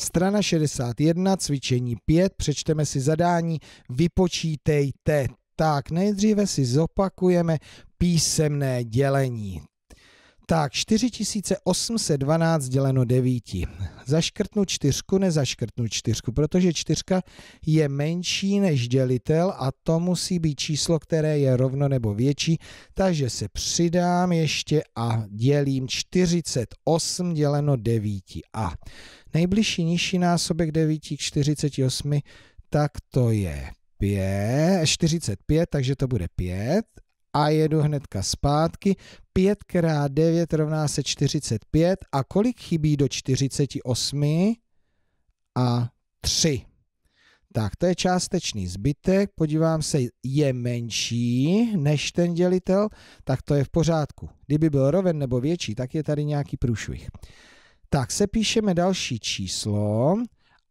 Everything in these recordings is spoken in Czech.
Strana 61, cvičení 5, přečteme si zadání, vypočítejte. Tak, nejdříve si zopakujeme písemné dělení. Tak 4812 děleno 9. Zaškrtnu čtyřku, nezaškrtnu čtyřku, protože čtyřka je menší než dělitel a to musí být číslo, které je rovno nebo větší, takže se přidám ještě a dělím 48 děleno 9. A nejbližší nižší násobek 9 k 48, tak to je 5, 45, takže to bude 5 a jedu hnedka zpátky. 5 x 9 rovná se 45 a kolik chybí do 48 a 3. Tak, to je částečný zbytek, podívám se, je menší než ten dělitel, tak to je v pořádku. Kdyby byl roven nebo větší, tak je tady nějaký průšvih. Tak se píšeme další číslo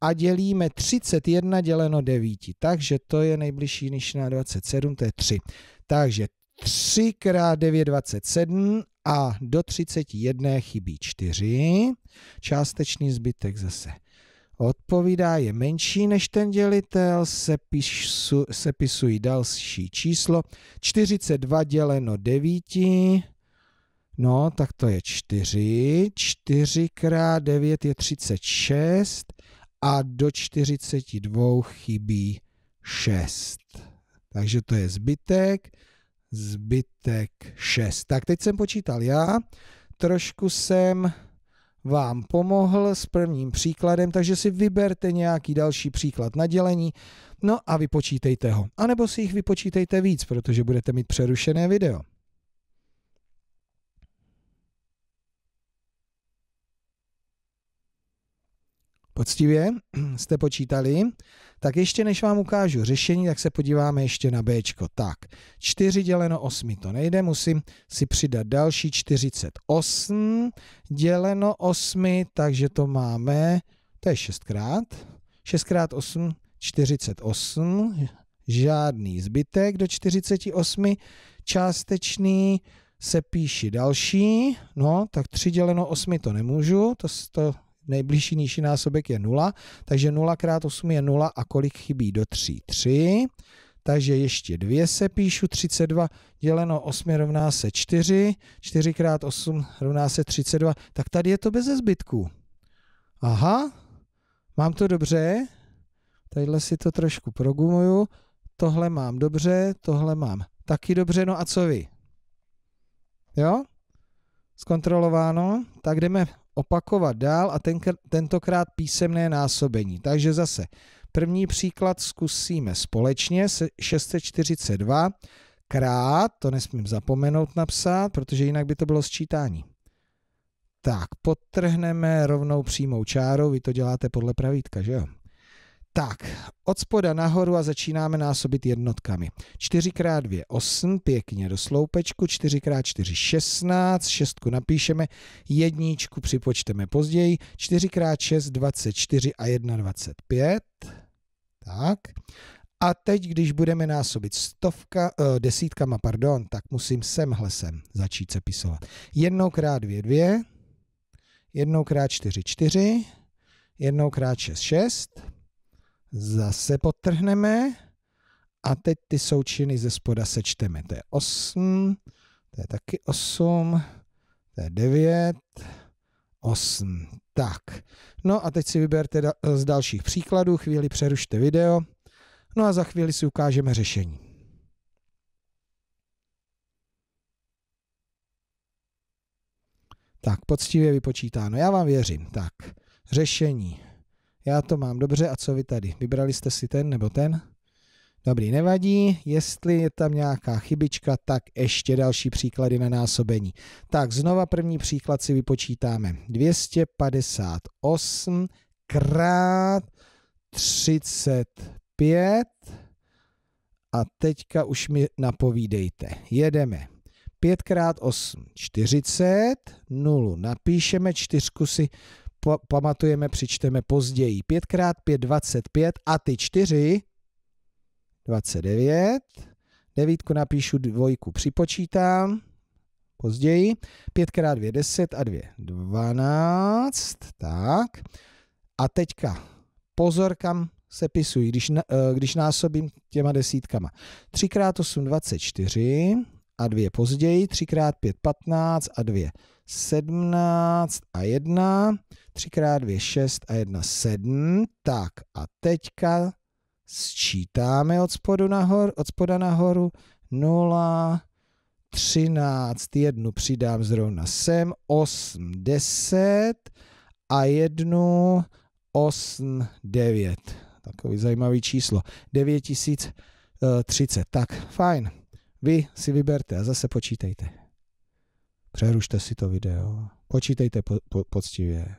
a dělíme 31 děleno 9, takže to je nejbližší než na 27, to je 3. Takže 3 x 9 27 a do 31 chybí 4. Částečný zbytek zase odpovídá, je menší než ten dělitel, sepisu, sepisuji další číslo. 42 děleno 9, no tak to je 4. 4 krát 9 je 36 a do 42 chybí 6. Takže to je zbytek zbytek 6. Tak teď jsem počítal já, trošku jsem vám pomohl s prvním příkladem, takže si vyberte nějaký další příklad na dělení, no a vypočítejte ho. A nebo si jich vypočítejte víc, protože budete mít přerušené video. poctivě jste počítali, tak ještě než vám ukážu řešení, tak se podíváme ještě na B. Tak, 4 děleno 8 to nejde, musím si přidat další 48 děleno 8, takže to máme, to je 6x, 6x8, 48, žádný zbytek do 48, částečný se píši další, no tak 3 děleno 8 to nemůžu, to, to nejbližší nižší násobek je 0, takže 0 x 8 je 0 a kolik chybí do 3? 3, takže ještě 2 se píšu, 32 děleno 8 rovná se 4, 4 x 8 rovná se 32, tak tady je to bez zbytku. Aha, mám to dobře, tadyhle si to trošku progumuju, tohle mám dobře, tohle mám taky dobře, no a co vy? Jo? zkontrolováno, tak jdeme opakovat dál a ten, tentokrát písemné násobení. Takže zase první příklad zkusíme společně, se 642 krát, to nesmím zapomenout napsat, protože jinak by to bylo sčítání. Tak, potrhneme rovnou přímou čárou, vy to děláte podle pravítka, že jo? Tak, od spoda nahoru a začínáme násobit jednotkami. 4x2, 8, pěkně do sloupečku, 4x4, 16, šestku napíšeme, jedničku připočteme později, 4x6, 24 a 1, 25. Tak. A teď, když budeme násobit stovka, eh, desítkama, pardon, tak musím semhle sem začít se pisovat. 1x2, 2, 1x4, 4, 1x6, 6, Zase potrhneme a teď ty součiny ze spoda sečteme. To je 8, to je taky 8, to je 9, 8. Tak, no a teď si vyberte z dalších příkladů, chvíli přerušte video, no a za chvíli si ukážeme řešení. Tak, poctivě vypočítáno, já vám věřím. Tak, řešení já to mám dobře a co vy tady? Vybrali jste si ten nebo ten? Dobrý, nevadí. Jestli je tam nějaká chybička, tak ještě další příklady na násobení. Tak znova první příklad si vypočítáme. 258 krát 35 a teďka už mi napovídejte. Jedeme. 5 krát 8, 40, 0 napíšeme, čtyřku si po, pamatujeme, přičteme později. 5 x 5, 25 a ty 4, 29. Devítku napíšu, dvojku připočítám později. 5 x 2, 10 a 2, 12. Tak. A teďka pozor, kam se pisují, když, eh, když násobím těma desítkama. 3 x 8, 24 a dvě později, 3 x 5 15 a 2 17 a 1, 3 x 2 6 a 1 7. Tak a teďka sčítáme od, spodu nahor, od spoda nahoru 0, 13, 1 přidám zrovna sem, 8, 10 a 1, 8, 9. Takový zajímavý číslo. 9030. Eh, tak, fajn. Vy si vyberte a zase počítejte. Přerušte si to video. Počítejte po, po, poctivě.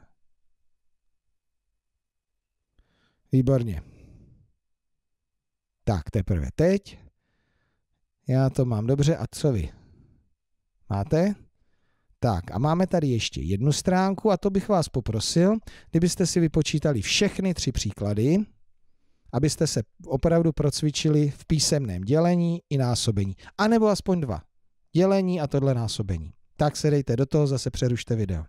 Výborně. Tak, teprve teď. Já to mám dobře a co vy? Máte? Tak a máme tady ještě jednu stránku a to bych vás poprosil, kdybyste si vypočítali všechny tři příklady abyste se opravdu procvičili v písemném dělení i násobení. A nebo aspoň dva. Dělení a tohle násobení. Tak se dejte do toho, zase přerušte video.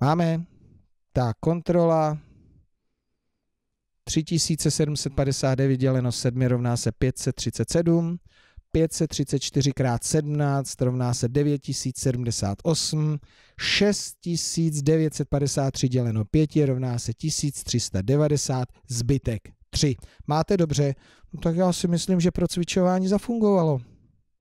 Máme ta kontrola 3759 děleno 7 rovná se 537. 534 krát 17 rovná se 9078, 6953 děleno 5 rovná se 1390, zbytek 3. Máte dobře? No tak já si myslím, že pro cvičování zafungovalo.